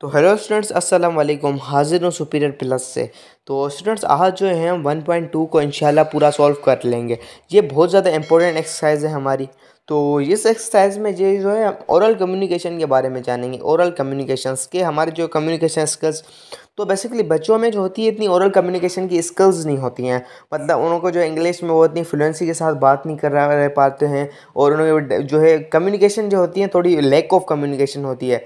तो hello students अस्सलाम वालेकुम हाजिर हूँ सुपीरियर प्लस से तो स्टूडेंट्स आज जो है हम 1.2 को इंशाल्लाह पूरा सॉल्व कर लेंगे ये बहुत ज़्यादा इंपॉर्टेंट एक्सरसाइज है हमारी तो इस एक्सरसाइज में ये जो है ओरल कम्युनिकेशन के बारे में जानेंगे ओरल कम्युनिकेशन के हमारे जो कम्युनिकेशन स्किल्स तो बेसिकली बच्चों में जो होती है इतनी ओरल कम्युनिकेशन की स्किल्स नहीं होती हैं मतलब उनको जो इंग्लिश में वो इतनी फ्लुएंसी के साथ बात नहीं कर रह पाते हैं और उनके जो है कम्युनिकेशन जो होती है थोड़ी लैक ऑफ कम्युनिकेशन होती है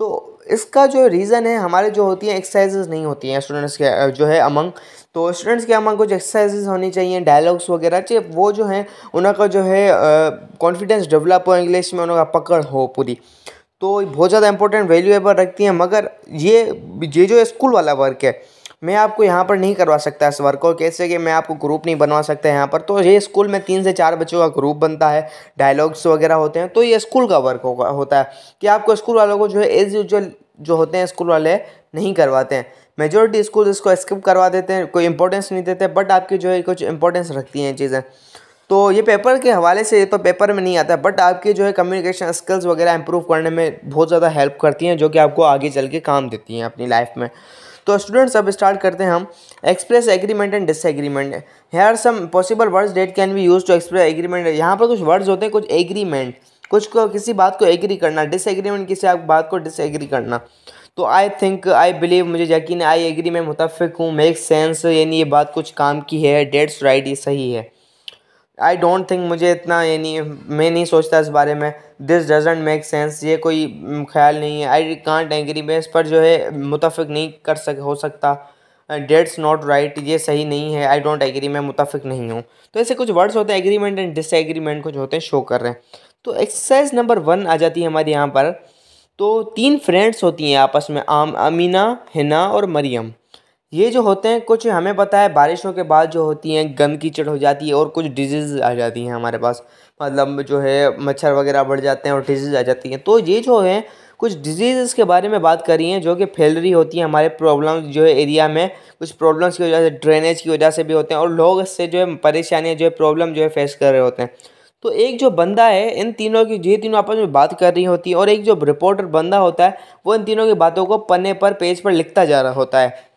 तो इसका जो रीज़न है हमारे जो होती हैं एक्सरसाइजेज नहीं होती हैं स्टूडेंट्स के जो है अमंग तो स्टूडेंट्स के अमंग कुछ एक्सरसाइजेज होनी चाहिए डायलॉग्स वगैरह चाहिए वो जो है उनका जो है कॉन्फिडेंस डेवलप हो इंग्लिश में उनका पकड़ हो पूरी तो बहुत ज़्यादा इंपॉर्टेंट वैल्यूएबल रखती हैं मगर ये ये जो स्कूल वाला वर्क है मैं आपको यहाँ पर नहीं करवा सकता इस वर्क को कैसे कि मैं आपको ग्रुप नहीं बनवा सकता यहाँ पर तो ये स्कूल में तीन से चार बच्चों का ग्रुप बनता है डायलॉग्स वगैरह होते हैं तो ये स्कूल का वर्क होता है कि आपको स्कूल वालों को जो है एज यूजल जो होते हैं स्कूल वाले नहीं करवाते हैं मेजोरिटी स्कूल इसको स्किप करवा देते हैं कोई इंपॉर्टेंस नहीं देते बट आपकी जो है कुछ इंपॉर्टेंस रखती हैं चीज़ें तो ये पेपर के हवाले से ये तो पेपर में नहीं आता है बट आपके जो है कम्युनिकेशन स्किल्स वगैरह इंप्रूव करने में बहुत ज़्यादा हेल्प करती हैं जो कि आपको आगे चल के काम देती हैं अपनी लाइफ में तो स्टूडेंट्स अब स्टार्ट करते हैं हम express agreement and disagreement here are some possible words that can be use to express agreement यहाँ पर कुछ वर्ड्स होते हैं कुछ एग्रीमेंट कुछ को किसी बात को एग्री करना डिसएग्रीमेंट किसी आप बात को डिसएग्री करना तो आई थिंक आई बिलीव मुझे यकीन आई एग्री मैं मुतफ़ हूँ मेक सेंस यानी ये बात कुछ काम की है डेट्स राइट ये सही है आई डोंट थिंक मुझे इतना ये नहीं मैं नहीं सोचता इस बारे में दिस डजेंट मेक सेंस ये कोई ख्याल नहीं है आई कांट एग्री मैं इस पर जो है मुतफिक नहीं कर सक हो सकता डेट्स नॉट राइट ये सही नहीं है आई डोंट एग्री मैं मुतफिक नहीं हूँ तो ऐसे कुछ वर्ड्स होते हैं एग्रीमेंट एंड डिसएग्रीमेंट कुछ होते हैं शो कर रहे हैं तो एक्सरसाइज नंबर वन आ जाती है हमारे यहाँ पर तो तीन फ्रेंड्स होती हैं आपस में आम अमीना हिना और मरियम ये जो होते हैं कुछ हमें पता है बारिशों के बाद जो होती हैं गंद कीचड़ हो जाती है और कुछ डिजीज़ आ जाती हैं हमारे पास मतलब जो है मच्छर वगैरह बढ़ जाते हैं और डिजीज़ आ जाती हैं तो ये जो है कुछ डिजीज़ के बारे में बात कर रही हैं जो कि फैल रही होती हैं हमारे प्रॉब्लम जो है एरिया में कुछ प्रॉब्लम्स की वजह से ड्रेनेज की वजह से भी होते हैं और लोग इससे जो है परेशानियाँ जो है प्रॉब्लम जो है फेस कर रहे होते हैं तो एक जो बंदा है इन तीनों की ये तीनों आपस में बात कर रही होती है और एक जो रिपोर्टर बंदा होता है वो इन तीनों की बातों को पन्ने पर पेज पर लिखता जा रहा होता है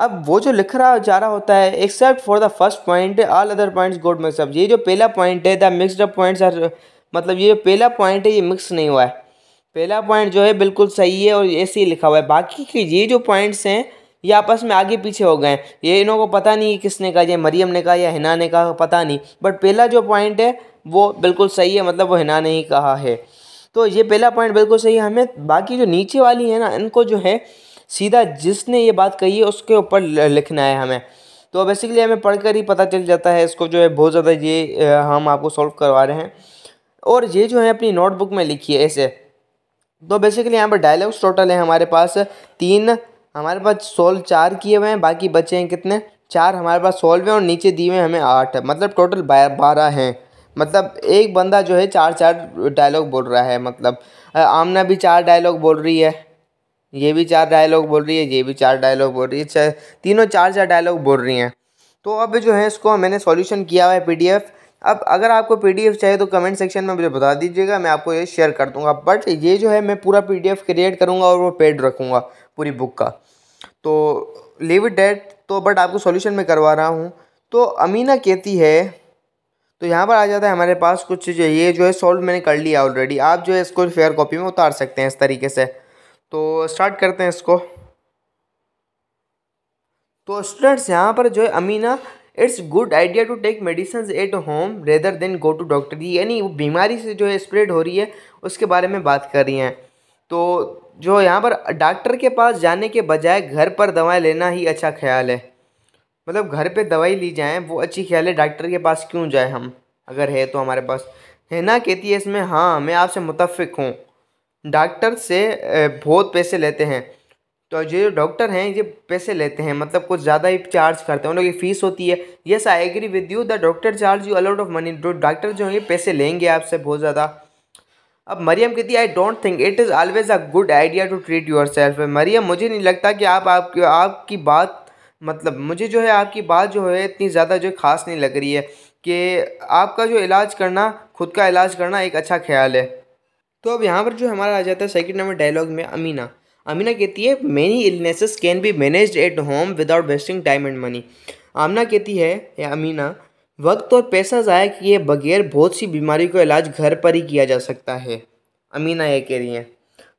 अब वो जो लिख रहा जा रहा होता है except for the first point all other points got mix up ये जो पहला पॉइंट है the mixed up points are मतलब ये जो पहला पॉइंट है ये मिक्स नहीं हुआ है पहला पॉइंट जो है बिल्कुल सही है और ऐसे ही लिखा हुआ है बाकी के ये जो पॉइंट्स हैं ये आपस में आगे पीछे हो गए हैं ये इन्हों को पता नहीं किसने कहा या मरियम ने कहा या हिना ने कहा पता नहीं बट पहला जो पॉइंट है वो बिल्कुल सही है मतलब वो हिना ने ही कहा है तो ये पहला पॉइंट बिल्कुल सही है हमें बाकी जो नीचे वाली है ना इनको जो है सीधा जिसने ये बात कही है उसके ऊपर लिखना है हमें तो बेसिकली हमें पढ़कर ही पता चल जाता है इसको जो है बहुत ज़्यादा ये हम आपको सॉल्व करवा रहे हैं और ये जो है अपनी नोटबुक में लिखी है ऐसे तो बेसिकली यहाँ पर डायलॉग्स टोटल है हमारे पास तीन हमारे पास सोल्व चार किए हुए हैं बाकी बचे हैं कितने चार हमारे पास सोल्व हैं और नीचे दिए हुए हमें आठ मतलब टोटल बारह हैं मतलब एक बंदा जो है चार चार डायलॉग बोल रहा है मतलब आमना भी चार डायलॉग बोल रही है ये भी चार डायलॉग बोल रही है ये भी चार डायलॉग बोल रही है तीनों चार चार डायलॉग बोल रही हैं तो अब जो है इसको मैंने सॉल्यूशन किया हुआ है पीडीएफ अब अगर आपको पीडीएफ चाहिए तो कमेंट सेक्शन में मुझे बता दीजिएगा मैं आपको ये शेयर कर दूँगा बट ये जो है मैं पूरा पी क्रिएट करूँगा और वो पेड रखूँगा पूरी बुक का तो लिव इट डेट तो बट आपको सोल्यूशन में करवा रहा हूँ तो अमीना कहती है तो यहाँ पर आ जाता है हमारे पास कुछ जो ये जो है सॉल्व मैंने कर लिया ऑलरेडी आप जो है इसको फेयर कॉपी में उतार सकते हैं इस तरीके से तो स्टार्ट करते हैं इसको तो स्टूडेंट्स यहाँ पर जो है Amina it's good idea to take medicine at home rather than go to doctor यानी वो बीमारी से जो है स्प्रेड हो रही है उसके बारे में बात कर रही हैं तो जो यहाँ पर डॉक्टर के पास जाने के बजाय घर पर दवाएं लेना ही अच्छा ख्याल है मतलब घर पे दवाई ली जाए वो अच्छी ख्याल है डॉक्टर के पास क्यों जाए हम अगर है तो हमारे पास है ना कहती है इसमें हाँ मैं आपसे मुतफ़ हूँ डॉक्टर से बहुत पैसे लेते हैं तो जो डॉक्टर हैं ये पैसे लेते हैं मतलब कुछ ज़्यादा ही चार्ज करते हैं उन लोगों की फ़ीस होती है yes I agree with you the doctor charge you a lot of money doctor जो होंगे पैसे लेंगे आपसे बहुत ज़्यादा अब मरियम कहती है I don't think it is always a good idea to treat your self Maryam मुझे नहीं लगता कि आप आपकी आपकी बात मतलब मुझे जो है आपकी बात जो है इतनी ज़्यादा जो खास नहीं लग रही है कि आपका जो इलाज करना खुद का इलाज करना एक अच्छा ख्याल है तो अब यहाँ पर जो हमारा आ जाता है सेकंड नंबर डायलॉग में अमीना अमीना कहती है many illnesses can be manage at home without wasting time and money Amna कहती है या अमीना वक्त और पैसा ज़ाया किए बगैर बहुत सी बीमारी को इलाज घर पर ही किया जा सकता है अमीना ये कह रही हैं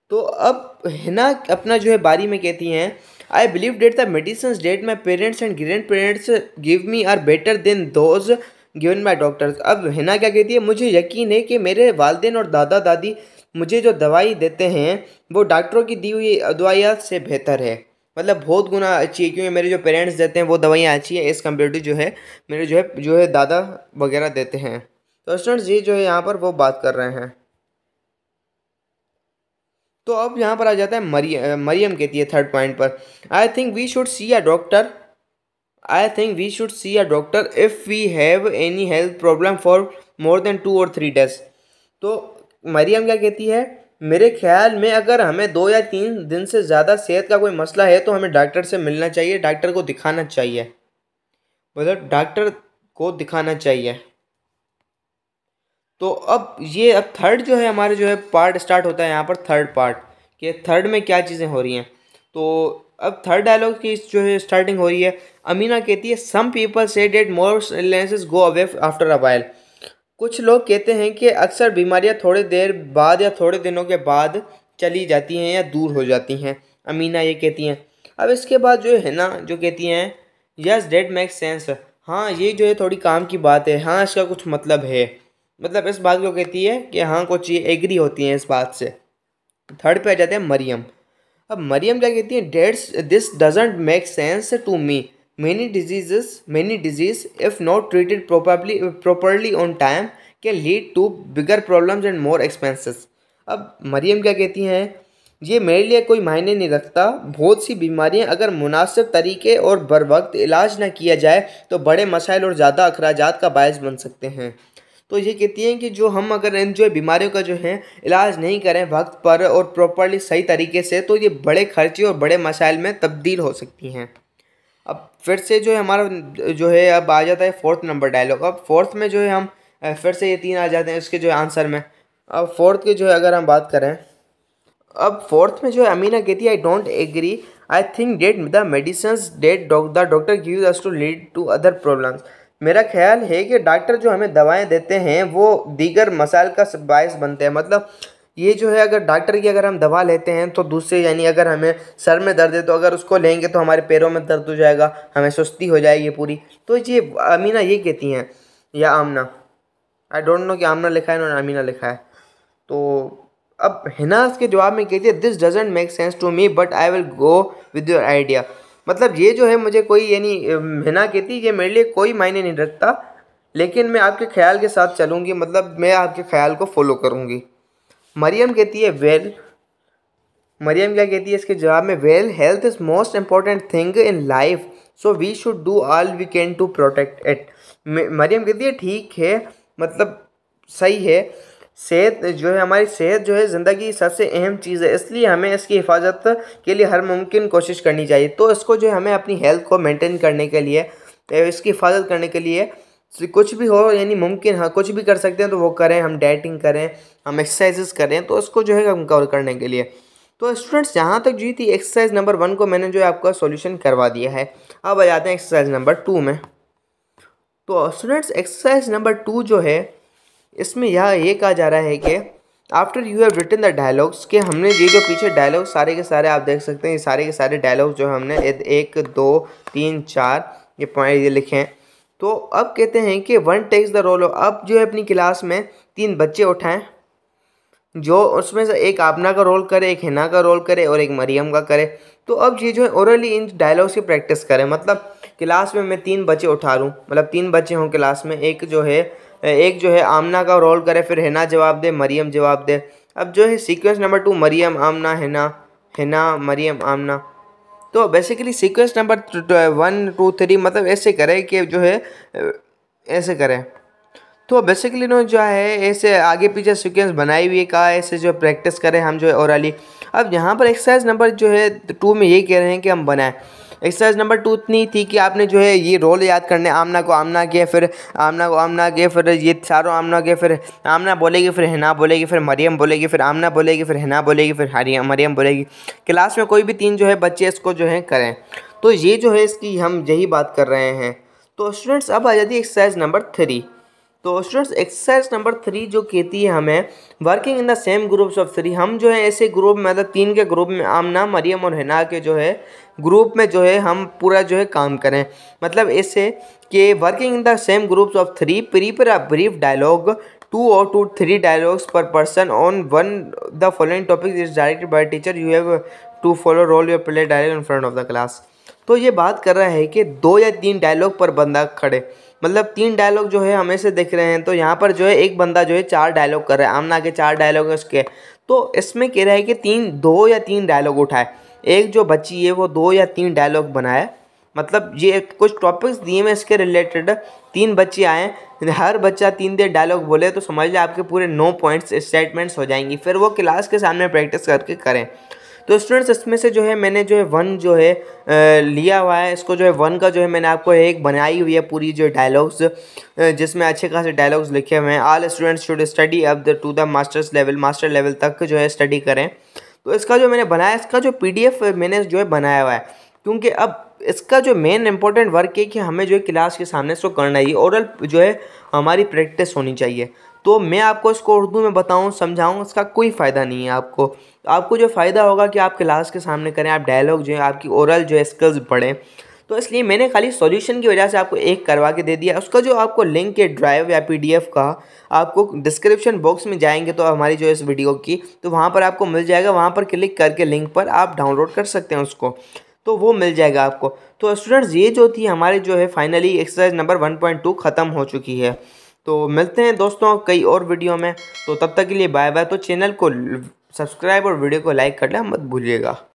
तो अब हिना अपना जो है बारी में कहती हैं I believe that the medicine that my parents and grandparents give me are better than those given by doctors अब हिना क्या कहती है मुझे यकीन है कि मेरे वालदेन और दादा दादी मुझे जो दवाई देते हैं वो डॉक्टरों की दी हुई दवाइयाँ से बेहतर है मतलब बहुत गुना अच्छी है क्योंकि मेरे जो पेरेंट्स देते हैं वो दवाइयाँ अच्छी हैं इस टू जो है मेरे जो है जो है दादा वगैरह देते हैं तो स्टूडेंट्स ये जो है यहाँ पर वो बात कर रहे हैं तो अब यहाँ पर आ जाता है मरियम मरियम कहती है थर्ड पॉइंट पर I think we should see a doctor I think we should see a doctor if we have any health problem for more than two or three days तो मरियम क्या कहती है मेरे ख्याल में अगर हमें दो या तीन दिन से ज़्यादा सेहत का कोई मसला है तो हमें डॉक्टर से मिलना चाहिए डॉक्टर को दिखाना चाहिए मतलब डॉक्टर को दिखाना चाहिए तो अब ये अब थर्ड जो है हमारे जो है पार्ट स्टार्ट होता है यहाँ पर थर्ड पार्ट कि थर्ड में क्या चीज़ें हो रही हैं तो अब थर्ड डायलॉग की जो है स्टार्टिंग हो रही है अमीना कहती है some people say that more illnesses go away after a while कुछ लोग कहते हैं कि अक्सर बीमारियां थोड़े देर बाद या थोड़े दिनों के बाद चली जाती हैं या दूर हो जाती हैं अमीना ये कहती हैं अब इसके बाद जो है ना जो कहती हैं यस डेट मेक सेंस हाँ ये जो है थोड़ी काम की बात है हाँ इसका कुछ मतलब है मतलब इस बात को कहती है कि हाँ कुछ ये एग्री होती हैं इस बात से थर्ड पे आ जाते हैं मरियम अब मरियम क्या कहती हैं that's this doesn't make sense to me many diseases many disease if not treated properly properly on time can lead to bigger problems and more expenses अब मरियम क्या कहती हैं ये मेरे लिए कोई मायने नहीं रखता बहुत सी बीमारियां अगर मुनासिब तरीके और बर वक्त इलाज ना किया जाए तो बड़े मसाइल और ज़्यादा अखराज का बायस बन सकते हैं तो ये कहती हैं कि जो हम अगर इन जो बीमारियों का जो है इलाज नहीं करें वक्त पर और प्रॉपरली सही तरीके से तो ये बड़े खर्चे और बड़े मसाइल में तब्दील हो सकती हैं अब फिर से जो है हमारा जो है अब आ जाता है फोर्थ नंबर डायलॉग अब फोर्थ में जो है हम फिर से ये तीन आ जाते हैं उसके जो है आंसर में अब फोर्थ के जो है अगर हम बात करें अब फोर्थ में जो है अमीना कहती है I don't agree I think that the medicines that the doctor give us to lead to other problems मेरा ख्याल है कि डॉक्टर जो हमें दवाएँ देते हैं वो दीगर मसाइल का बायस बनते हैं मतलब ये जो है अगर डॉक्टर की अगर हम दवा लेते हैं तो दूसरे यानी अगर हमें सर में दर्द है तो अगर उसको लेंगे तो हमारे पैरों में दर्द हो जाएगा हमें सुस्ती हो जाएगी पूरी तो ये अमीना ये कहती हैं या आमना आई डोंट नो कि आमना लिखा है उन्होंने अमीना लिखा है तो अब हिनास के जवाब में कहती है this doesn't make sense to me but I will go with your idea मतलब ये जो है मुझे कोई यानी मना कहती ये मेरे लिए कोई मायने नहीं रखता लेकिन मैं आपके ख्याल के साथ चलूँगी मतलब मैं आपके ख्याल को फॉलो करूँगी मरियम कहती है वेल मरियम क्या कहती है इसके जवाब में well health is most important thing in life so we should do all we can to protect it Maryam कहती है ठीक है मतलब सही है सेहत जो है हमारी सेहत जो है ज़िंदगी सबसे अहम चीज़ है इसलिए हमें इसकी हिफाजत के लिए हर मुमकिन कोशिश करनी चाहिए तो इसको जो है हमें अपनी हेल्थ को मेंटेन करने के लिए इसकी हिफाजत करने के लिए कुछ भी हो यानी मुमकिन हाँ कुछ भी कर सकते हैं तो वो करें हम डाइटिंग करें हम एक्सरसाइज करें तो उसको जो है हम कवर करने के लिए तो स्टूडेंट्स यहाँ तक जो थी एक्सरसाइज नंबर वन को मैंने जो है आपका सॉल्यूशन करवा दिया है अब आ जाते हैं एक्सरसाइज नंबर टू में तो स्टूडेंट्स एक्सरसाइज नंबर टू जो है इसमें यह ये कहा जा रहा है कि after you have written the dialogues के हमने ये जो पीछे डायलॉग सारे के सारे आप देख सकते हैं ये सारे के सारे डायलॉग जो हमने एक दो तीन चार ये पॉइंट ये लिखे हैं तो अब कहते हैं कि वन टेक्स द रोल अब जो है अपनी क्लास में तीन बच्चे उठाएं जो उसमें से एक आपना का रोल करे एक हिना का रोल करे और एक मरियम का करे तो अब ये जो है ओरली इन डायलॉग्स की प्रैक्टिस करें मतलब क्लास में मैं तीन बच्चे उठा लूँ मतलब तीन बच्चे हों क्लास में एक जो है एक जो है आमना का रोल करे फिर हिना जवाब दे मरियम जवाब दे अब जो है sequence number two Maryam Amna Hina Hina Maryam Amna तो basically sequence number one two three मतलब ऐसे करें कि जो है ऐसे करें तो बेसिकली इन्होंने जो है ऐसे आगे पीछे सीक्वेंस बनाई हुई है कहा ऐसे जो प्रैक्टिस करें हम जो है औरली अब यहाँ पर एक्सरसाइज नंबर जो है टू में ये कह रहे हैं कि हम बनाएं एक्सरसाइज नंबर टू इतनी थी कि आपने जो है ये रोल याद करने आमना को आमना के फिर आमना को आमना के फिर ये चारों आमना के फिर आमना बोलेगी फिर हिना बोलेगी फिर मरियम बोलेगी फिर आमना बोलेगी फिर हिना बोलेगी फिर हरियम मरियम बोलेगी क्लास में कोई भी तीन जो है बच्चे इसको जो है करें तो ये जो है इसकी हम यही बात कर रहे हैं तो स्टूडेंट्स अब आ जाती है एक्सरसाइज नंबर थ्री तो स्टूडेंट्स एक्सरसाइज नंबर थ्री जो कहती है हमें working in the same groups of three हम जो है ऐसे ग्रुप में मतलब तीन के ग्रुप में आमना मरियम और हिना के जो है ग्रुप में जो है हम पूरा जो है काम करें मतलब ऐसे कि working in the same groups of three prepare a brief dialogue two or two three dialogues per person on one the following topic is directed by teacher you have to follow role your play dialogue in front of the class तो ये बात कर रहा है कि दो या तीन डायलॉग पर बंदा खड़े मतलब तीन डायलॉग जो है हमें से देख रहे हैं तो यहाँ पर जो है एक बंदा जो है चार डायलॉग कर रहा है आमना के चार डायलॉग है उसके तो इसमें कह रहा है कि तीन दो या तीन डायलॉग उठाए एक जो बच्ची है वो दो या तीन डायलॉग बनाए मतलब ये कुछ टॉपिक्स दिए हैं इसके रिलेटेड तीन बच्चे आए हर बच्चा तीन देर डायलॉग बोले तो समझ लें आपके पूरे नौ पॉइंट्स स्टेटमेंट्स हो जाएंगी फिर वो क्लास के सामने प्रैक्टिस करके करें तो स्टूडेंट्स इसमें से जो है मैंने जो है वन जो है लिया हुआ है इसको जो है वन का जो है मैंने आपको एक बनाई हुई है पूरी जो डायलॉग्स जिसमें अच्छे खासे डायलॉग्स लिखे हुए हैं all students should study up to the masters level master level तक जो है स्टडी करें तो इसका जो मैंने बनाया इसका जो पी मैंने जो है बनाया हुआ है क्योंकि अब इसका जो मेन इंपॉर्टेंट वर्क है कि हमें जो है क्लास के सामने इसको करना ही ओरल जो है हमारी प्रैक्टिस होनी चाहिए तो मैं आपको इसको उर्दू में बताऊँ समझाऊँ इसका कोई फ़ायदा नहीं है आपको तो आपको जो फ़ायदा होगा कि आप क्लास के सामने करें आप डायलॉग जो है आपकी ओरल जो है स्किल्स बढ़ें तो इसलिए मैंने खाली सॉल्यूशन की वजह से आपको एक करवा के दे दिया उसका जो आपको लिंक है ड्राइव या पीडीएफ का आपको डिस्क्रिप्शन बॉक्स में जाएंगे तो हमारी जो इस वीडियो की तो वहाँ पर आपको मिल जाएगा वहाँ पर क्लिक करके लिंक पर आप डाउनलोड कर सकते हैं उसको तो वो मिल जाएगा आपको तो स्टूडेंट्स ये जो थी हमारे जो है फाइनली एक्सरसाइज नंबर वन ख़त्म हो चुकी है तो मिलते हैं दोस्तों कई और वीडियो में तो तब तक के लिए बाय बाय तो चैनल को सब्सक्राइब और वीडियो को लाइक करना मत भूलिएगा